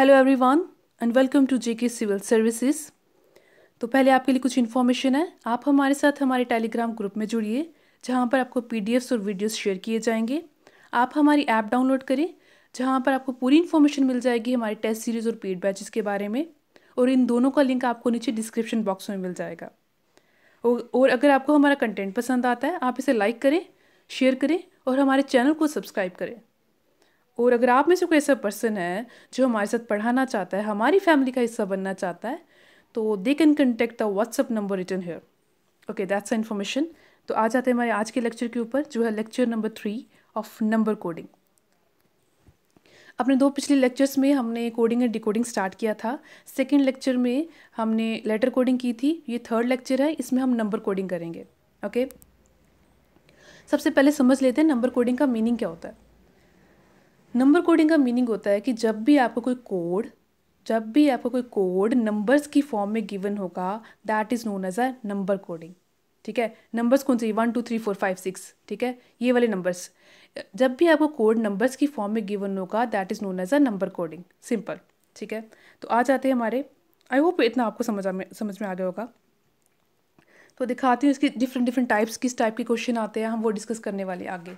Hello everyone and welcome to JK civil services तो पहले आपके लिए कुछ इन्फॉर्मेशन है आप हमारे साथ हमारे टेलीग्राम ग्रुप में जुड़िए जहाँ पर आपको पीडीएफ्स और वीडियोस शेयर किए जाएंगे आप हमारी ऐप डाउनलोड करें जहाँ पर आपको पूरी इन्फॉर्मेशन मिल जाएगी हमारे टेस्ट सीरीज़ और पेड बैचेस के बारे में और इन दोनों का लिंक आपको नीचे डिस्क्रिप्शन बॉक्स में मिल जाएगा और अगर आपको हमारा कंटेंट पसंद आता है आप इसे लाइक करें शेयर करें और हमारे चैनल को सब्सक्राइब करें और अगर आप में से कोई ऐसा पर्सन है जो हमारे साथ पढ़ाना चाहता है हमारी फैमिली का हिस्सा बनना चाहता है तो they can contact the WhatsApp number written here okay that's information तो आ जाते हैं हमारे आज के लेक्चर के ऊपर जो है lecture number three of number coding अपने दो पिछले लेक्चर्स में हमने कोडिंग एंड डिकोडिंग स्टार्ट किया था सेकेंड लेक्चर में हमने लेटर कोडिंग की थी ये थर्ड लेक्चर है इसमें हम नंबर कोडिंग करेंगे ओके सबसे पहले समझ लेते हैं नंबर कोडिंग का मीनिंग क्या होता है नंबर कोडिंग का मीनिंग होता है कि जब भी आपको कोई कोड जब भी आपको कोई कोड नंबर्स की फॉर्म में गिवन होगा that is known as a number coding ठीक है नंबर्स कौन से one two three four five six ठीक है ये वाले नंबर्स जब भी आपको कोड नंबर्स की फॉर्म में गिवन होगा that is known as a number coding simple ठीक है तो आ जाते हैं हमारे आई होप इतना आपको समझ में समझ में आ गया होगा तो दिखाती हूँ इसकी डिफरेंट डिफरेंट टाइप्स किस टाइप के क्वेश्चन आते हैं हम वो डिस्कस करने वाले आगे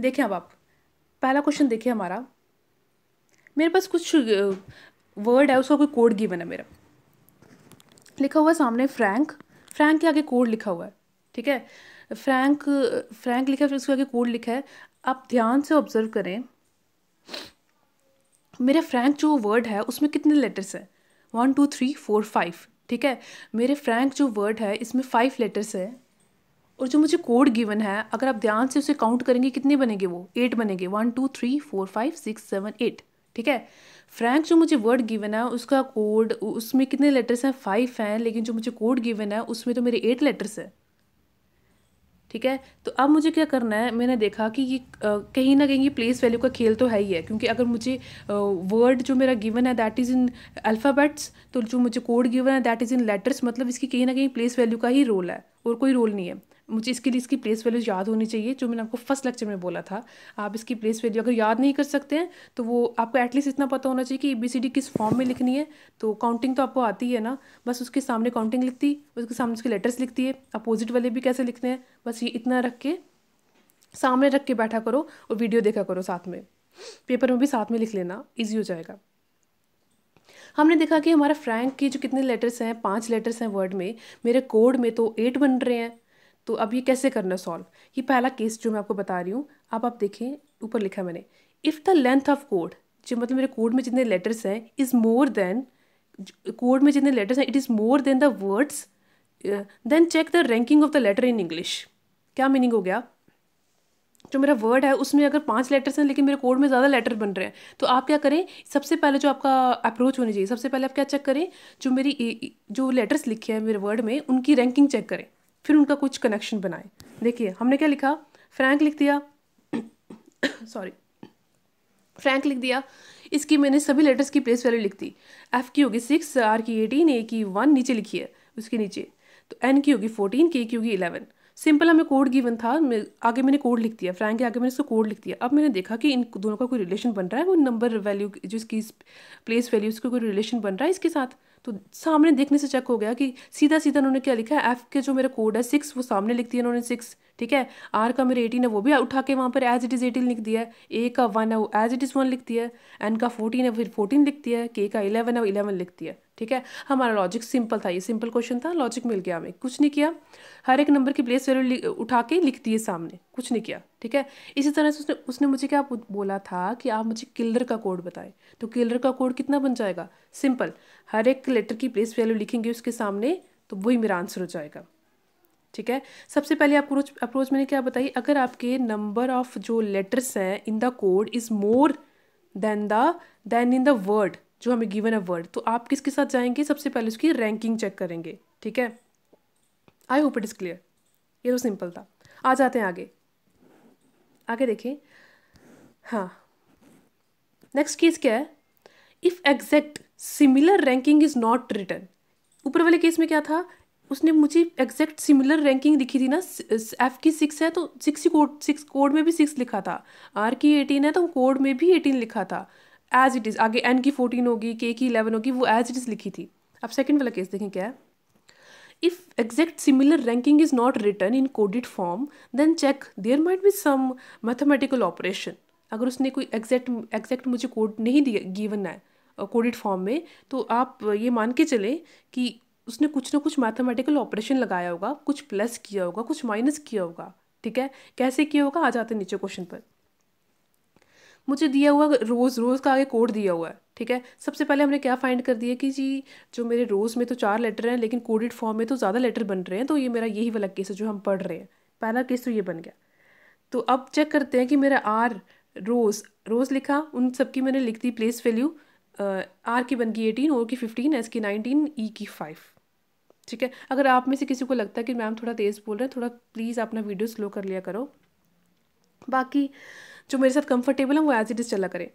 देखें अब आप पहला क्वेश्चन देखिए हमारा मेरे पास कुछ वर्ड है उसका कोई कोड गिवन है मेरा लिखा हुआ है सामने फ्रैंक फ्रैंक के आगे कोड लिखा हुआ है ठीक है फ्रैंक फ्रैंक लिखा है फिर उसके आगे कोड लिखा है आप ध्यान से ऑब्जर्व करें मेरे फ्रैंक जो वर्ड है उसमें कितने लेटर्स हैं one two three four five ठीक है मेरे फ्रैंक जो वर्ड है इसमें फाइव लेटर्स है और जो मुझे कोड गिवन है अगर आप ध्यान से उसे काउंट करेंगे कितने बनेंगे वो एट बनेंगे one two three four five six seven eight ठीक है फ्रैंक जो मुझे वर्ड गिवन है उसका कोड उसमें कितने लेटर्स हैं फाइव हैं लेकिन जो मुझे कोड गिवन है उसमें तो मेरे एट लेटर्स हैं ठीक है तो अब मुझे क्या करना है मैंने देखा कि ये कहीं ना कहीं ये प्लेस वैल्यू का खेल तो है ही है क्योंकि अगर मुझे वर्ड जो मेरा गिवन है दैट इज़ इन अल्फ़ाबेट्स तो जो मुझे कोड गिवन है दैट इज़ इन लेटर्स मतलब इसकी कहीं ना कहीं प्लेस वैल्यू का ही रोल है और कोई रोल नहीं है मुझे इसके लिए इसकी प्लेस वैल्यूज याद होनी चाहिए जो मैंने आपको फर्स्ट लेक्चर में बोला था आप इसकी प्लेस वैल्यू अगर याद नहीं कर सकते हैं तो वो आपको एटलीस्ट इतना पता होना चाहिए कि ए बी सी डी किस फॉर्म में लिखनी है तो काउंटिंग तो आपको आती है ना बस उसके सामने काउंटिंग लिखती उसके सामने उसके लेटर्स लिखती है अपोजिट वाले भी कैसे लिखते हैं बस ये इतना रख के सामने रख के बैठा करो और वीडियो देखा करो साथ में पेपर में भी साथ में लिख लेना ईजी हो जाएगा हमने देखा कि हमारा फ्रैंक के जो कितने लेटर्स हैं पांच लेटर्स हैं वर्ड में मेरे कोड में तो एट बन रहे हैं तो अब ये कैसे करना सॉल्व ये पहला केस जो मैं आपको बता रही हूँ अब आप देखें ऊपर लिखा मैंने if the length of code जो मतलब मेरे कोड में जितने लेटर्स हैं इज़ मोर देन कोड में जितने लेटर्स हैं it is more than the words then check the ranking of the letter in English क्या मीनिंग हो गया जो मेरा वर्ड है उसमें अगर पाँच लेटर्स हैं लेकिन मेरे कोड में ज़्यादा लेटर बन रहे हैं तो आप क्या करें सबसे पहले जो आपका अप्रोच होनी चाहिए सबसे पहले आप क्या चेक करें जो मेरी जो लेटर्स लिखे हैं मेरे वर्ड में उनकी रैंकिंग चेक करें फिर उनका कुछ कनेक्शन बनाएं देखिए हमने क्या लिखा फ्रैंक लिख दिया सॉरी फ्रैंक लिख दिया इसकी मैंने सभी लेटर्स की प्लेस वैल्यू लिख दी एफ की होगी सिक्स आर की एटीन ए की वन नीचे लिखी है उसके नीचे तो एन की होगी फोर्टीन के की होगी इलेवन सिंपल हमें कोड गिवन था मैं आगे मैंने कोड लिख दिया फ्रैंक के आगे मैंने इसको कोड लिख दिया अब मैंने देखा कि इन दोनों का कोई रिलेशन बन रहा है वो नंबर वैल्यू जिसकी प्लेस वैल्यू उसका कोई रिलेशन बन रहा है इसके साथ तो सामने देखने से चेक हो गया कि सीधा सीधा उन्होंने क्या लिखा है एफ़ के जो मेरा कोड है सिक्स वो सामने लिख दिया उन्होंने सिक्स ठीक है आर का मेरे एटीन है वो भी उठा के वहाँ पर एज इट इज़ एटीन लिख दिया है ए का वन है वो एज इट इज़ वन लिख दिया है एन का फोर्टीन है फिर फोर्टीन लिख दिया है के का इलेवन है वो इलेवन लिख दिया है ठीक है हमारा लॉजिक सिंपल था ये सिंपल क्वेश्चन था लॉजिक मिल गया हमें कुछ नहीं किया हर एक नंबर की प्लेस वैल्यू उठा के लिख दिए सामने कुछ नहीं किया ठीक है इसी तरह से उसने उसने मुझे क्या बोला था कि आप मुझे किलर का कोड बताएं तो किलर का कोड कितना बन जाएगा सिंपल हर एक लेटर की प्लेस वैल्यू लिखेंगे उसके सामने तो वही मेरा आंसर हो जाएगा ठीक है सबसे पहले अप्रोच अप्रोच मैंने क्या बताई अगर आपके नंबर ऑफ जो लेटर्स हैं in the code is more than the than in the word जो हमें गिवन है वर्ड तो आप किसके साथ जाएंगे सबसे पहले उसकी रैंकिंग चेक करेंगे ठीक है I hope it is clear ये तो सिंपल था आ जाते हैं आगे आगे देखें हाँ नेक्स्ट केस क्या है if exact similar ranking is not written ऊपर वाले केस में क्या था उसने मुझे एग्जैक्ट सिमिलर रैंकिंग दिखी थी ना एफ की सिक्स है तो सिक्स ही कोड सिक्स कोड में भी सिक्स लिखा था आर की एटीन है तो कोड में भी एटीन लिखा था एज इट इज़ आगे एन की फोर्टीन होगी के की इलेवन होगी वो एज इट इज़ लिखी थी अब सेकेंड वाला केस देखें क्या है if exact similar ranking is not written in coded form then check there might be some mathematical operation अगर उसने कोई एग्जैक्ट एग्जैक्ट मुझे कोड नहीं दिया गिवन है कोडिड फॉर्म में तो आप ये मान के चले कि उसने कुछ ना कुछ मैथमेटिकल ऑपरेशन लगाया होगा कुछ प्लस किया होगा कुछ माइनस किया होगा ठीक है कैसे किया होगा आ जाते नीचे क्वेश्चन पर मुझे दिया हुआ रोज़ रोज़ का आगे कोड दिया हुआ है ठीक है सबसे पहले हमने क्या फाइंड कर दिया कि जी जो मेरे रोज़ में तो चार लेटर हैं लेकिन कोडेड फॉर्म में तो ज़्यादा लेटर बन रहे हैं तो ये मेरा यही वाला केस है जो हम पढ़ रहे हैं पहला केस तो ये बन गया तो अब चेक करते हैं कि मेरा आर रोज़ रोज़ लिखा उन सबकी मैंने लिख दी प्लेस वैल्यू आर की बन गई एटीन ओ की फिफ्टीन एस की नाइनटीन ई e की फाइव ठीक है अगर आप में से किसी को लगता है कि मैम थोड़ा तेज़ बोल रहे हैं थोड़ा प्लीज़ अपना वीडियो स्लो कर लिया करो बाकी जो मेरे साथ कंफर्टेबल है वो एज इट इज़ चला करें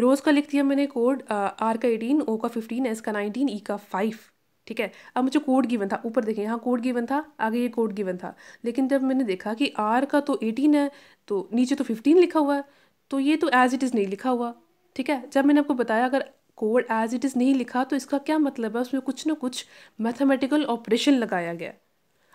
रोज़ का लिख दिया मैंने कोड आर का एटीन ओ का फिफ्टीन एस का नाइनटीन ई e का फाइव ठीक है अब मुझे कोड गिवन था ऊपर देखिए यहाँ कोड गिवन था आगे ये कोड गिवन था लेकिन जब मैंने देखा कि आर का तो एटीन है तो नीचे तो फिफ्टीन लिखा हुआ है तो ये तो एज इट इज़ नहीं लिखा हुआ ठीक है जब मैंने आपको बताया अगर कोड एज इट इज़ नहीं लिखा तो इसका क्या मतलब है उसमें कुछ ना कुछ मैथमेटिकल ऑपरेशन लगाया गया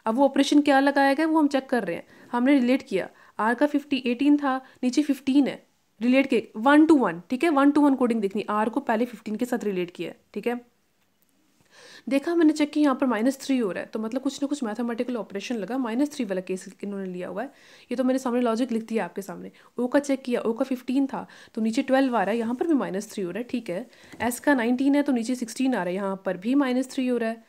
अब वो ऑपरेशन क्या लगाया गया वो हम चेक कर रहे हैं हमने रिलेट किया आर का फिफ्टी एटीन था नीचे फिफ्टीन है रिलेट के वन टू वन ठीक है वन टू वन कोडिंग देखनी आर को पहले फिफ्टीन के साथ रिलेट किया है ठीक है देखा मैंने चेक किया यहाँ पर माइनस थ्री हो रहा है तो मतलब कुछ ना कुछ मैथमेटिकल ऑपरेशन लगा माइनस थ्री वाला केस इन्होंने लिया हुआ है ये तो मेरे सामने लॉजिक लिख दिया आपके सामने ओ का चेक किया ओ का फिफ्टीन था तो नीचे ट्वेल्व आ रहा है यहाँ पर भी माइनस थ्री हो रहा है ठीक है एस का नाइनटीन है तो नीचे सिक्सटीन आ रहा है यहाँ पर भी माइनस थ्री हो रहा है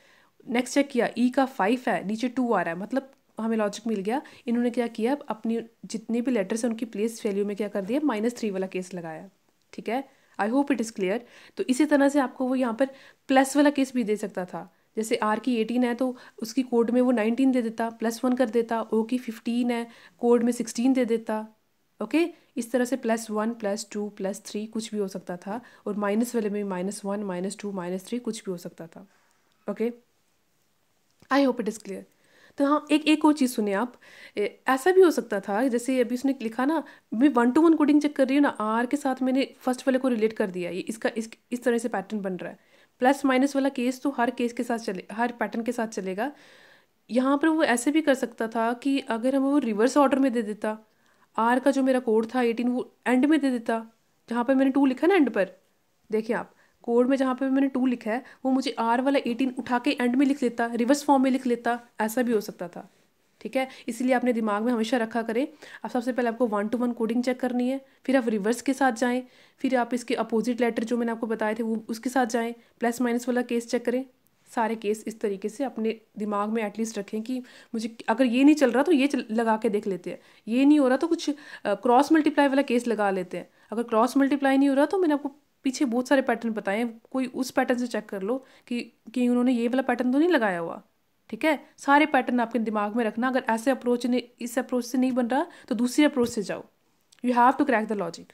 नेक्स्ट चेक किया ई e का फाइव है नीचे टू आ रहा है मतलब हमें लॉजिक मिल गया इन्होंने क्या किया अपनी जितने भी लेटर्स हैं उनकी प्लेस वैल्यू में क्या कर दिया माइनस थ्री वाला केस लगाया ठीक है I hope it is clear तो इसी तरह से आपको वो यहाँ पर प्लस वाला केस भी दे सकता था जैसे आर की एटीन है तो उसकी कोड में वो नाइनटीन दे देता प्लस वन कर देता ओ की फिफ्टीन है कोड में सिक्सटीन दे देता ओके okay? इस तरह से plus one plus two plus three कुछ भी हो सकता था और माइनस वाले में minus one minus two minus three कुछ भी हो सकता था okay I hope it is clear तो हाँ एक एक और चीज़ सुने आप ऐसा भी हो सकता था जैसे अभी उसने लिखा ना मैं one two one coding check कर रही हूँ ना आर के साथ मैंने फर्स्ट वाले को रिलेट कर दिया ये इसका इस इस तरह से पैटर्न बन रहा है प्लस माइनस वाला केस तो हर केस के साथ चले हर पैटर्न के साथ चलेगा यहाँ पर वो ऐसे भी कर सकता था कि अगर हमें वो रिवर्स ऑर्डर में दे देता आर का जो मेरा कोड था एटीन वो एंड में दे देता जहाँ पर मैंने टू लिखा ना एंड पर देखिए आप कोड में जहाँ पे मैंने टू लिखा है वो मुझे आर वाला एटीन उठा के एंड में लिख लेता रिवर्स फॉर्म में लिख लेता ऐसा भी हो सकता था ठीक है इसीलिए आपने दिमाग में हमेशा रखा करें आप सबसे पहले आपको one two one coding check करनी है फिर आप रिवर्स के साथ जाएं फिर आप इसके अपोजिट लेटर जो मैंने आपको बताए थे वो उसके साथ जाएं प्लस माइनस वाला केस चेक करें सारे केस इस तरीके से अपने दिमाग में एटलीस्ट रखें कि मुझे अगर ये नहीं चल रहा तो ये लगा के देख लेते हैं ये नहीं हो रहा तो कुछ क्रॉस मल्टीप्लाई वाला केस लगा लेते हैं अगर क्रॉस मल्टीप्लाई नहीं हो रहा तो मैंने आपको पीछे बहुत सारे पैटर्न बताए कोई उस पैटर्न से चेक कर लो कि कि उन्होंने ये वाला पैटर्न तो नहीं लगाया हुआ ठीक है सारे पैटर्न आपके दिमाग में रखना अगर ऐसे अप्रोच ने इस अप्रोच से नहीं बन रहा तो दूसरे अप्रोच से जाओ you have to crack the logic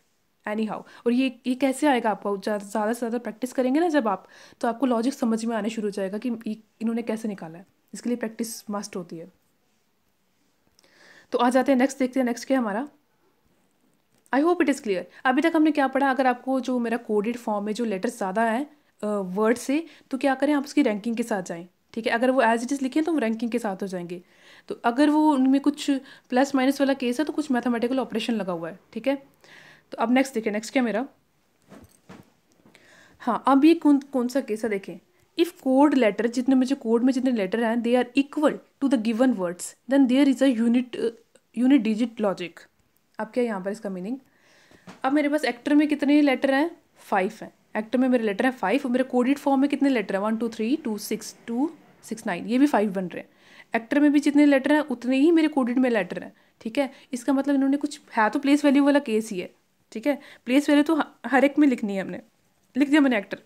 anyhow और ये ये कैसे आएगा आपको ज़्यादा से ज़्यादा प्रैक्टिस करेंगे ना जब आप तो आपको लॉजिक समझ में आने शुरू हो जाएगा कि इन्होंने कैसे निकाला है इसके लिए प्रैक्टिस मस्ट होती है तो आ जाते हैं नेक्स्ट देखते हैं नेक्स्ट क्या हमारा I hope it is clear अभी तक हमने क्या पढ़ा अगर आपको जो मेरा कोडेड फॉर्म में जो लेटर ज़्यादा है वर्ड से तो क्या करें आप उसकी रैंकिंग के साथ जाएँ ठीक है अगर वो एज इट इज़ लिखें तो रैंकिंग के साथ हो जाएंगे तो अगर वो उनमें कुछ प्लस माइनस वाला केस है तो कुछ मैथमेटिकल ऑपरेशन लगा हुआ है ठीक है तो अब नेक्स्ट देखें नेक्स्ट क्या मेरा हाँ अब ये कौन कौन सा केस है देखें इफ़ कोड लेटर जितने मुझे कोड में जितने लेटर हैं they are equal to the given words then there is a unit unit digit logic अब क्या यहाँ पर इसका मीनिंग अब मेरे पास एक्टर में कितने लेटर हैं फाइव हैं एक्टर में मेरे लेटर हैं फाइव मेरे कोडिड फॉर्म में कितने लेटर हैं one two three two six two six nine ये भी फाइव बन रहे हैं एक्टर में भी जितने लेटर हैं उतने ही मेरे कोडिड में लेटर हैं ठीक है इसका मतलब इन्होंने कुछ है तो प्लेस वैल्यू वाला केस ही है ठीक है प्लेस वैल्यू तो हर एक में लिखनी है हमने लिख दिया मैंने एक्टर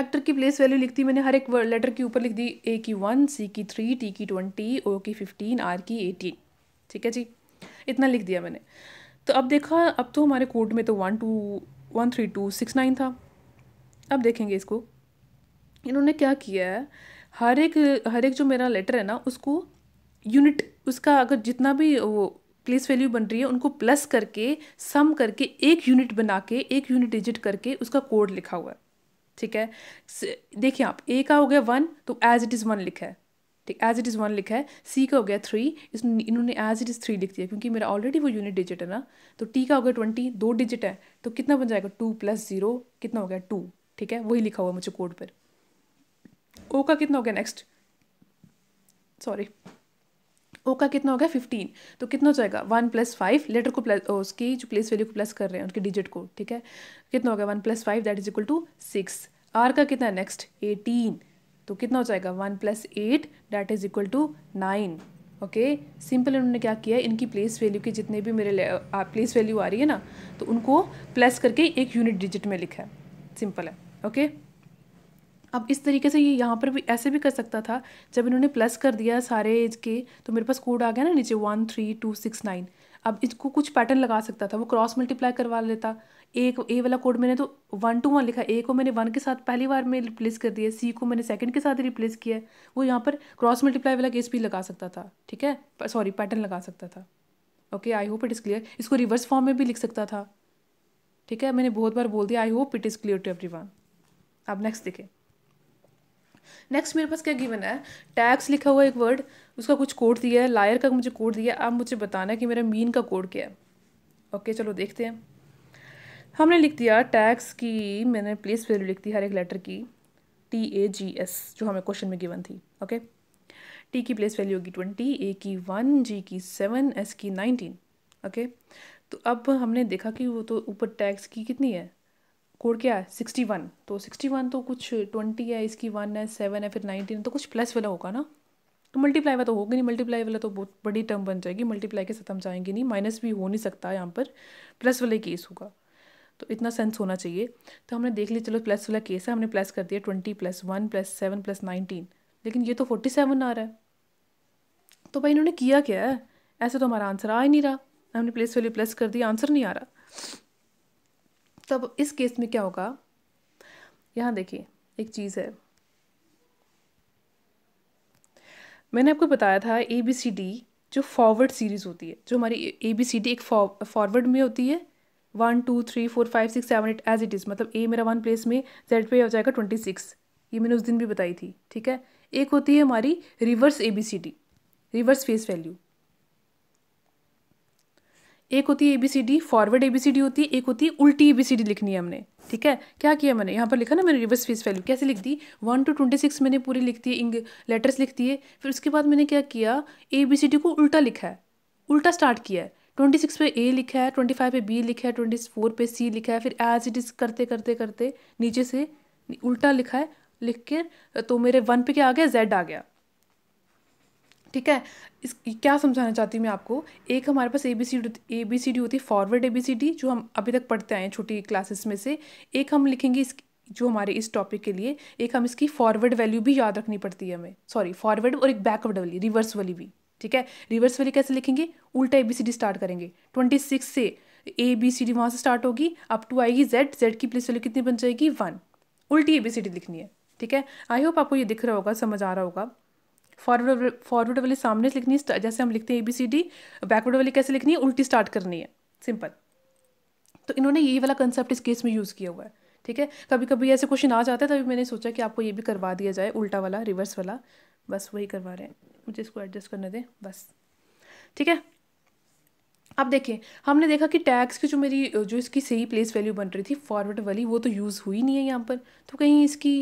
एक्टर की प्लेस वैल्यू लिखती मैंने हर एक लेटर के ऊपर लिख दी ए की वन सी की थ्री टी की ट्वेंटी ओ की फिफ्टीन आर की एटीन ठीक है जी इतना लिख दिया मैंने तो अब देखा अब तो हमारे कोड में तो one two one three two six nine था अब देखेंगे इसको इन्होंने क्या किया है हर एक हर एक जो मेरा लेटर है ना उसको यूनिट उसका अगर जितना भी वो प्लेस वैल्यू बन रही है उनको प्लस करके सम करके एक यूनिट बना के एक यूनिट डिजिट करके उसका कोड लिखा हुआ है ठीक है देखिए आप ए का हो गया वन तो एज इट इज़ वन लिखा है ठीक एज इट इज़ वन लिखा है सी का हो गया थ्री इस इन्होंने एज इट इज़ थ्री लिख दिया क्योंकि मेरा ऑलरेडी वो यूनिट डिजिट है ना तो टी का हो गया ट्वेंटी दो डिजिट है तो कितना बन जाएगा टू प्लस जीरो कितना हो गया टू ठीक है वही लिखा हुआ मुझे कोड पर ओ का कितना हो गया नेक्स्ट सॉरी ओ का कितना हो गया फिफ्टीन तो कितना हो जाएगा वन प्लस फाइव लेटर को प्लस उसकी जो प्लेस वैल्यू को प्लस कर रहे हैं उनके डिजिट को ठीक है कितना हो गया one plus five that is equal to six R का कितना है नेक्स्ट एटीन तो कितना हो जाएगा one plus eight that is equal to nine okay simple इन्होंने क्या किया इनकी प्लेस वैल्यू के जितने भी मेरे प्लेस वैल्यू आ रही है ना तो उनको प्लस करके एक यूनिट डिजिट में लिखा है सिंपल है ओके okay? अब इस तरीके से ये यहाँ पर भी ऐसे भी कर सकता था जब इन्होंने प्लस कर दिया सारे एज के तो मेरे पास कोड आ गया ना नीचे one three two six nine अब इसको कुछ पैटर्न लगा सकता था वो क्रॉस मल्टीप्लाई करवा लेता ए को ए वाला कोड मैंने तो वन टू वन लिखा ए को मैंने वन के साथ पहली बार में रिप्लेस कर दिया सी को मैंने सेकंड के साथ रिप्लेस किया है वो यहाँ पर क्रॉस मल्टीप्लाई वाला केस भी लगा सकता था ठीक है सॉरी पैटर्न लगा सकता था okay I hope it is clear इसको रिवर्स फॉर्म में भी लिख सकता था ठीक है मैंने बहुत बार बोल दिया I hope it is clear to everyone आप नेक्स्ट देखें नेक्स्ट मेरे पास क्या गिवन है टैक्स लिखा हुआ एक वर्ड उसका कुछ कोड दिया है लायर का मुझे कोड दिया है अब मुझे बताना है कि मेरा मीन का कोड क्या है ओके चलो देखते हैं हमने लिख दिया टैक्स की मैंने प्लेस वैल्यू लिख दी हर एक लेटर की टी ए जी एस जो हमें क्वेश्चन में गिवन थी ओके टी की प्लेस वैल्यू होगी ट्वेंटी ए की वन जी की सेवन एस की नाइनटीन ओके तो अब हमने देखा कि वो तो ऊपर टैक्स की कितनी है कोड क्या है सिक्सटी वन तो सिक्सटी वन तो कुछ ट्वेंटी है इसकी वन है सेवन है फिर नाइनटीन तो कुछ प्लस वाला होगा ना तो मल्टीप्लाई वाला तो होगा नहीं मल्टीप्लाई वाला तो बहुत बड़ी टर्म बन जाएगी मल्टीप्लाई के साथ हम जाएंगे नहीं माइनस भी हो नहीं सकता यहाँ पर प्लस वाला केस होगा तो इतना सेंस होना चाहिए तो हमने देख लिया चलो प्लस वाला केस है हमने प्लस कर दिया twenty plus one plus seven plus nineteen लेकिन ये तो फोर्टी सेवन आ रहा है तो भाई इन्होंने किया क्या है ऐसे तो हमारा आंसर आ ही नहीं रहा हमने प्लस वाले प्लस कर दिया आंसर नहीं आ रहा तब इस केस में क्या होगा यहाँ देखिए एक चीज़ है मैंने आपको बताया था ए बी सी डी जो फॉरवर्ड सीरीज़ होती है जो हमारी ए बी सी डी एक फॉरवर्ड में होती है one two three four five six seven eight as it is मतलब ए मेरा वन प्लेस में जेड पे हो जाएगा ट्वेंटी सिक्स ये मैंने उस दिन भी बताई थी ठीक है एक होती है हमारी reverse A B C D reverse face value एक होती है A B C D forward A B C D होती है एक होती है उल्टी ए बी सी डी लिखनी है हमने ठीक है क्या किया मैंने यहाँ पर लिखा ना मैंने रिवर्स फेस वैल्यू कैसे लिख दी वन टू ट्वेंटी सिक्स मैंने पूरी लिख दी इंग लेटर्स लिख दिए फिर उसके बाद मैंने क्या किया ए बी सी डी को उल्टा लिखा है उल्टा स्टार्ट किया है ट्वेंटी सिक्स पे ए लिखा है ट्वेंटी फाइव पे बी लिखा है ट्वेंटी फोर पे सी लिखा है फिर एज इट इज़ करते करते करते नीचे से उल्टा लिखा है लिख के तो मेरे वन पे क्या आ गया जेड आ गया ठीक है इस क्या समझाना चाहती हूँ मैं आपको एक हमारे पास A B C D A B C D होती है forward A B C D जो हम अभी तक पढ़ते आए हैं छोटी क्लासेस में से एक हम लिखेंगे इस जो हमारे इस टॉपिक के लिए एक हम इसकी फॉरवर्ड वैल्यू भी याद रखनी पड़ती है हमें सॉरी फॉरवर्ड और एक बैकवर्ड वाली रिवर्स वाली भी ठीक है रिवर्स वाली कैसे लिखेंगे उल्टा A B C D start करेंगे ट्वेंटी सिक्स से ए बी सी डी वहाँ से स्टार्ट होगी अप टू आएगी जेड जेड की प्लेस वाली कितनी बन जाएगी वन उल्टी ए बी सी डी लिखनी है ठीक है आई होप आपको ये दिख रहा होगा समझ आ रहा होगा फॉरवर्ड फॉरवर्ड वाली सामने से लिखनी है जैसे हम लिखते हैं A B C D backward वाली कैसे लिखनी है उल्टी स्टार्ट करनी है सिंपल तो इन्होंने ये वाला कंसेप्ट इस केस में यूज़ किया हुआ है ठीक है कभी कभी ऐसे क्वेश्चन आ जाता है तभी मैंने सोचा कि आपको ये भी करवा दिया जाए उल्टा वाला रिवर्स वाला बस वही करवा रहे हैं मुझे इसको एडजस्ट करने दें बस ठीक है अब देखिए हमने देखा कि टैक्स की जो मेरी जो इसकी सही प्लेस वैल्यू बन रही थी फॉरवर्ड वाली वो तो यूज़ हुई नहीं है यहाँ पर तो कहीं इसकी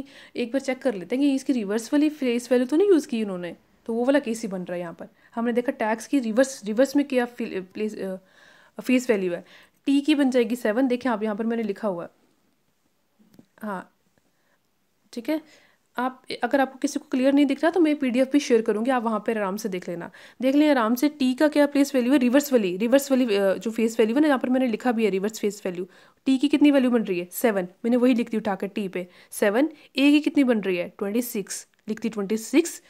एक बार चेक कर लेते हैं कि इसकी रिवर्स वाली प्लेस वैल्यू तो नहीं यूज़ की उन्होंने तो वो वाला केस ही बन रहा है यहाँ पर हमने देखा टैक्स की रिवर्स रिवर्स में क्या प्लेस फेस वैल्यू है टी की बन जाएगी सेवन देखें आप यहाँ पर मैंने लिखा हुआ हाँ ठीक है आप अगर आपको किसी को क्लियर नहीं दिख रहा तो मैं पीडीएफ भी शेयर करूँगी आप वहाँ पर आराम से देख लेना देख लें आराम से टी का क्या प्लेस वैल्यू है रिवर्स वैली रिवर्स वैली जो फेस वैल्यू है ना यहाँ पर मैंने लिखा भी है रिवर्स फेस वैल्यू टी की कितनी वैल्यू बन रही है सेवन मैंने वही लिख दी उठाकर टी पे सेवन ए की कितनी बन रही है ट्वेंटी सिक्स लिख दी ट्वेंटी सिक्स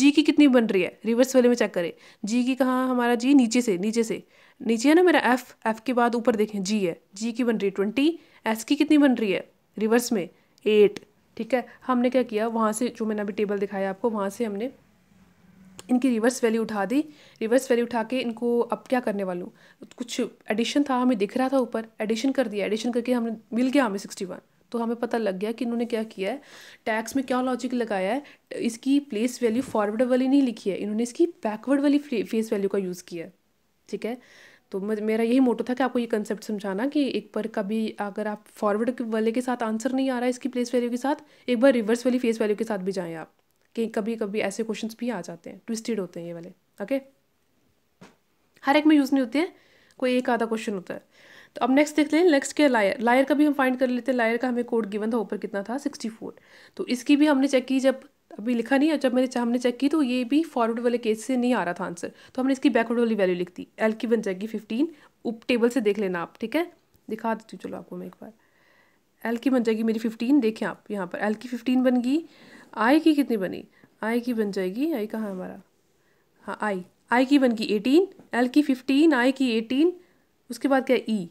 जी की कितनी बन रही है रिवर्स वाले में चेक करें जी की कहाँ हमारा जी नीचे से नीचे से नीचे है ना मेरा एफ एफ के बाद ऊपर देखें जी है जी की बन रही है ट्वेंटी एस की कितनी बन रही है रिवर्स में एट ठीक है हमने क्या किया वहाँ से जो मैंने अभी टेबल दिखाया आपको वहाँ से हमने इनकी रिवर्स वैल्यू उठा दी रिवर्स वैल्यू उठा के इनको अब क्या करने वालू कुछ एडिशन था हमें दिख रहा था ऊपर एडिशन कर दिया एडिशन करके हमने मिल गया हमें सिक्सटी वन तो हमें पता लग गया कि इन्होंने क्या किया है टैक्स में क्या लॉजिक लगाया है इसकी प्लेस वैल्यू फॉरवर्ड वाली नहीं लिखी है इन्होंने इसकी बैकवर्ड वाली फेस वैल्यू का यूज़ किया है ठीक है तो मेरा यही मोटो था कि आपको ये कंसेप्ट समझाना कि एक बार कभी अगर आप फॉरवर्ड वाले के साथ आंसर नहीं आ रहा है इसकी प्लेस वैल्यू के साथ एक बार रिवर्स वाली फेस वैल्यू के साथ भी जाएँ आप कि कभी कभी ऐसे क्वेश्चन भी आ जाते हैं ट्विस्टेड होते हैं ये वाले ओके हर एक में यूज़ नहीं होते हैं कोई एक आधा क्वेश्चन होता है तो अब नेक्स्ट देख लें नेक्स्ट क्या लायर लायर का भी हम फाइंड कर लेते हैं लायर का हमें कोड गिवन था ऊपर कितना था सिक्सटी फोर तो इसकी भी हमने चेक की जब अभी लिखा नहीं है जब मैंने हमने चेक की तो ये भी फॉरवर्ड वाले केस से नहीं आ रहा था आंसर तो हमने इसकी बैकवर्ड वाली वैल्यू लिख दी एल की बन जाएगी फिफ्टीन उप टेबल से देख लेना आप ठीक है दिखा देती हूँ चलो आपको मैं एक बार एल की बन जाएगी मेरी फिफ्टीन देखें आप यहाँ पर एल की फिफ्टीन बन गई आई की कितनी बनी आई की बन जाएगी आई कहाँ है हमारा हाँ आई आई की बन गई एटीन एल की फिफ्टीन आई की एटीन उसके बाद क्या ई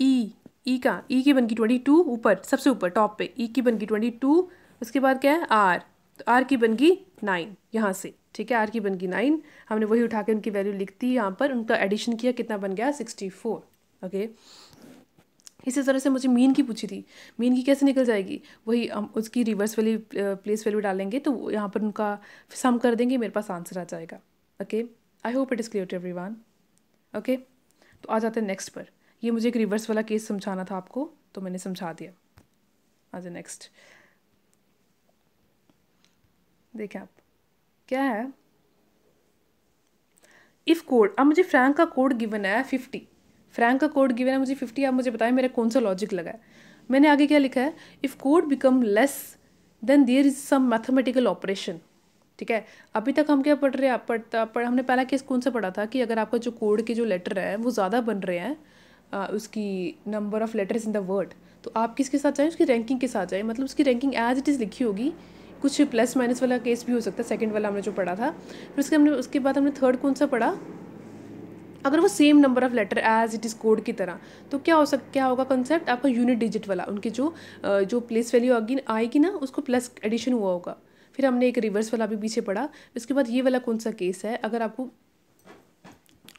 ई ई का ई की बन गई ट्वेंटी टू ऊपर सबसे ऊपर टॉप पे ई e की बन गई ट्वेंटी टू उसके बाद क्या है आर तो आर की बनगी नाइन यहाँ से ठीक है आर की बनगी नाइन हमने वही उठा के उनकी वैल्यू लिख दी यहाँ पर उनका एडिशन किया कितना बन गया सिक्सटी फोर ओके इसी तरह से मुझे मीन की पूछी थी मीन की कैसे निकल जाएगी वही हम उसकी रिवर्स वाली प्लेस वैल्यू डालेंगे तो यहाँ पर उनका सम कर देंगे मेरे पास आंसर आ जाएगा okay I hope it is clear to everyone okay तो आ जाते हैं नेक्स्ट पर ये मुझे एक रिवर्स वाला केस समझाना था आपको तो मैंने समझा दिया आज नेक्स्ट देखें आप क्या है इफ़ कोड अब मुझे फ्रैंक का कोड गिवन है फिफ्टी फ्रैंक का कोड गिवन है मुझे फिफ्टी आप मुझे बताएं मेरा कौन सा लॉजिक लगा है मैंने आगे क्या लिखा है if code become less than there is some mathematical operation ठीक है अभी तक हम क्या पढ़ रहे हैं पढ़ता पढ़ हमने पहला केस कौन सा पढ़ा था कि अगर आपका जो कोड के जो लेटर है वो ज़्यादा बन रहे हैं उसकी number of letters in the word तो आप किसके साथ जाएँ उसकी रैंकिंग के साथ जाएँ मतलब उसकी रैंकिंग एज इट इज़ लिखी होगी कुछ प्लस माइनस वाला केस भी हो सकता है सेकेंड वाला हमने जो पढ़ा था फिर उसके हमने उसके बाद हमने थर्ड कौन सा पढ़ा अगर वो same number of letter as it is code की तरह तो क्या हो सक क्या होगा कंसेप्ट आपका यूनिट डिजिट वाला उनके जो जो प्लेस वैल्यू आगे आएगी ना उसको प्लस एडिशन हुआ होगा फिर हमने एक रिवर्स वाला भी पीछे पढ़ा उसके बाद ये वाला कौन सा केस है अगर आपको